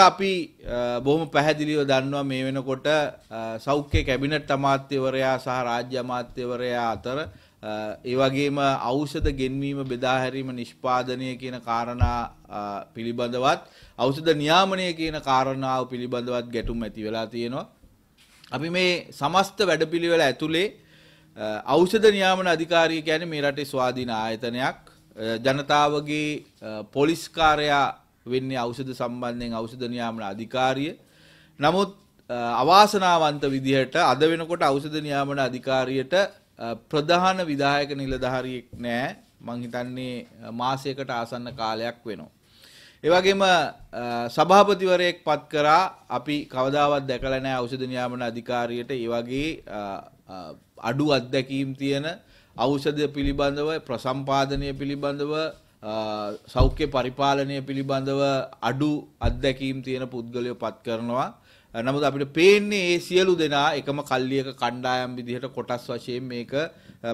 අපි බොහොම පැහැදිලිව දන්නවා මේ වෙනකොට සෞඛ්‍ය කැබිනට් අමාත්‍යවරයා සහ රාජ්‍ය අමාත්‍යවරයා අතර ඒ වගේම ඖෂධ ගෙන්වීම බෙදා හැරීම නිෂ්පාදනය කියන කාරණා පිළිබඳවත් ඖෂධ නියාමනය කියන කාරණාව පිළිබඳවත් ගැටුම් ඇති වෙලා තියෙනවා. අපි මේ සමස්ත වැඩපිළිවෙල ඇතුලේ ඖෂධ නියාමන අධිකාරිය කියන්නේ මේ රටේ ස්වාධීන ආයතනයක් ජනතාවගේ පොලිස්කාරයා වෙන්නේ ඖෂධ සම්බන්ධයෙන් ඖෂධ නියාමන අධිකාරිය. නමුත් අවාසනාවන්ත විදිහට අද වෙනකොට ඖෂධ නියාමන අධිකාරියට ප්‍රධාන විධායක නිලධාරියෙක් නෑ. මං හිතන්නේ මාසයකට ආසන්න කාලයක් වෙනවා. ඒ වගේම සභාපතිවරයෙක් පත් කරා අපි කවදාවත් දැකලා නැහැ ඖෂධ නියාමන අධිකාරියට ඒ වගේ අඩු අත්දැකීම් තියෙන ඖෂධ පිළිබඳව ප්‍රසම්පාදනය පිළිබඳව සෞඛ්‍ය පරිපාලනය පිළිබඳව අඩු අත්දැකීම් තියෙන පුද්ගලයෝ පත් කරනවා. නමුත් අපිට පේන්නේ ඒ සියලු දෙනා එකම කල්ලියක කණ්ඩායම් විදිහට කොටස් වශයෙන් මේක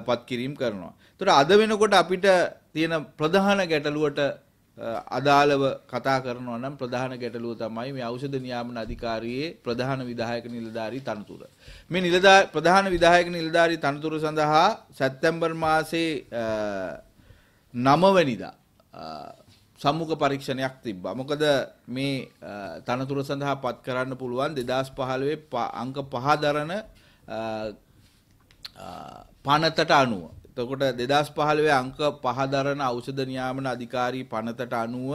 පත් කිරීම කරනවා. ඒතර අද වෙනකොට අපිට තියෙන ප්‍රධාන ගැටලුවට අදාළව කතා කරනවා නම් ප්‍රධාන ගැටලුව තමයි මේ ඖෂධ නියාමන අධිකාරියේ ප්‍රධාන විධායක නිලධාරී තනතුර. මේ නිලධා ප්‍රධාන විධායක නිලධාරී තනතුර සඳහා සැප්තැම්බර් මාසේ නමවැනිදා සම්මුඛ පරීක්ෂණයක් තිබ්බා. මොකද මේ තනතුර සඳහා පත් කරන්න පුළුවන් 2015 අංක 5 දරන පනතට අනුව. එතකොට 2015 අංක 5 දරන ඖෂධ නියාමන අධිකාරී පනතට අනුව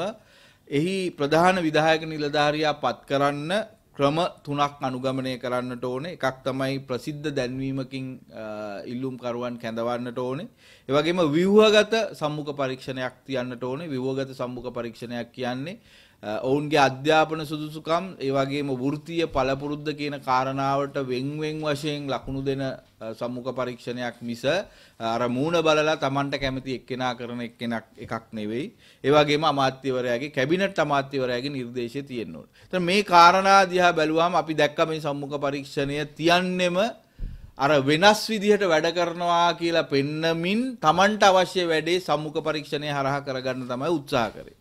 එහි ප්‍රධාන විධායක නිලධාරියා පත් කරන්න ක්‍රම තුනක් අනුගමනය කරන්නට ඕනේ. එකක් තමයි ප්‍රසිද්ධ දැන්වීමකින් ඉල්ලුම්කරුවන් කැඳවන්නට ඕනේ. ඒ වගේම ව්‍යුහගත සම්මුඛ පරීක්ෂණයක් තියන්නට ඕනේ. ව්‍යුහගත සම්මුඛ පරීක්ෂණයක් කියන්නේ ඔවුන්ගේ අධ්‍යාපන සුදුසුකම් ඒවගේම වෘතිය පළපුරුද්ධ කියන කාරණාවට වෙන්වෙන් වශයෙන් ලකුණු දෙන සම්මුඛ පරීක්ෂණයක් මිස අර මූණ බලලා Tamanට කැමති එක්කෙනා කරන එක්කෙනක් එකක් නෙවෙයි. ඒ වගේම අමාත්‍යවරයාගේ කැබිනට් අමාත්‍යවරයාගේ නිර්දේශය තියෙන්න ඕනේ. එතන මේ කාරණා දිහා බැලුවාම අපි දැක්ක මේ සම්මුඛ පරීක්ෂණය තියන්නෙම අර වෙනස් විදිහට වැඩ කරනවා කියලා පෙන්නමින් Tamanට අවශ්‍ය වැඩේ සම්මුඛ පරීක්ෂණය හරහා කරගන්න තමයි උත්සාහ කරේ.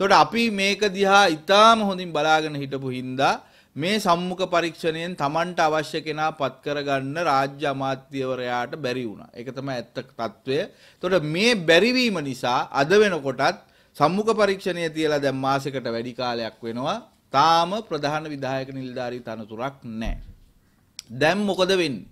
තොට අපි මේක දිහා ඉතාම හොඳින් බලාගෙන හිටපු හින්දා මේ සම්මුඛ පරීක්ෂණයෙන් Tamanට අවශ්‍ය කෙනා පත් කරගන්න රාජ්‍ය අමාත්‍යවරයාට බැරි වුණා. ඒක තමයි ඇත්ත తත්වය. එතකොට මේ බැරිවීම නිසා අද වෙනකොටත් සම්මුඛ පරීක්ෂණය තියලා දැන් මාසෙකට වැඩි කාලයක් වෙනවා. තාම ප්‍රධාන විධායක නිලධාරී තනතුරක් නැහැ. දැන් මොකද වෙන්නේ?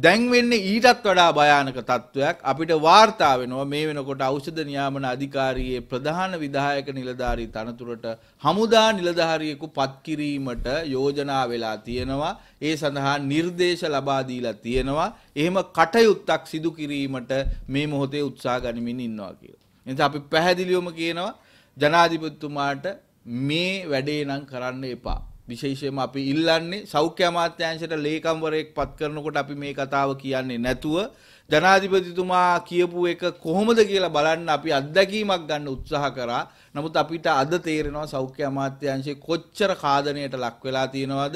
දැන් වෙන්නේ ඊටත් වඩා භයානක තත්ත්වයක් අපිට වාර්තා වෙනවා මේ වෙනකොට ඖෂධ නියාමන අධිකාරියේ ප්‍රධාන විධායක නිලධාරී තනතුරට හමුදා නිලධාරියෙකු පත් කිරීමට යෝජනා වෙලා තියෙනවා ඒ සඳහා නිර්දේශ ලබා දීලා තියෙනවා එහෙම කටයුත්තක් සිදු කිරීමට මේ මොහොතේ උත්සාහ ගනිමින් ඉන්නවා කියලා. එනිසා අපි පැහැදිලිවම කියනවා ජනාධිපතිතුමාට මේ වැඩේ නම් කරන්න එපා. විශේෂයෙන්ම අපි ඉල්ලන්නේ සෞඛ්‍ය අමාත්‍යාංශයට ලේකම්වරයෙක් පත් කරනකොට අපි මේ කතාව කියන්නේ නැතුව ජනාධිපතිතුමා කියපු එක කොහොමද කියලා බලන්න අපි අත්දැකීමක් ගන්න උත්සාහ කරා. නමුත් අපිට අද තේරෙනවා සෞඛ්‍ය අමාත්‍යාංශයේ කොච්චර කාදණයට ලක් වෙලා තියෙනවද